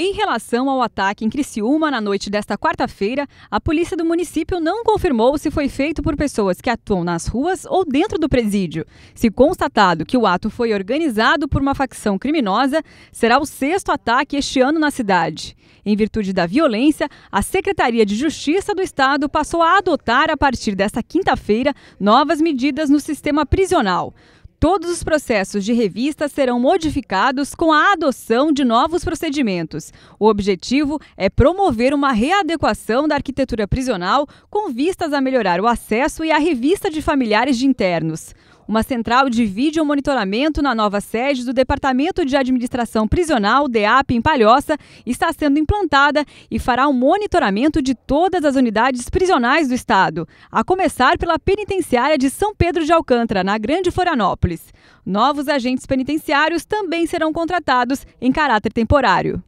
Em relação ao ataque em Criciúma na noite desta quarta-feira, a polícia do município não confirmou se foi feito por pessoas que atuam nas ruas ou dentro do presídio. Se constatado que o ato foi organizado por uma facção criminosa, será o sexto ataque este ano na cidade. Em virtude da violência, a Secretaria de Justiça do Estado passou a adotar, a partir desta quinta-feira, novas medidas no sistema prisional. Todos os processos de revista serão modificados com a adoção de novos procedimentos. O objetivo é promover uma readequação da arquitetura prisional com vistas a melhorar o acesso e a revista de familiares de internos uma central de vídeo monitoramento na nova sede do Departamento de Administração Prisional, DEAP, em Palhoça, está sendo implantada e fará um monitoramento de todas as unidades prisionais do Estado, a começar pela penitenciária de São Pedro de Alcântara, na Grande Florianópolis. Novos agentes penitenciários também serão contratados em caráter temporário.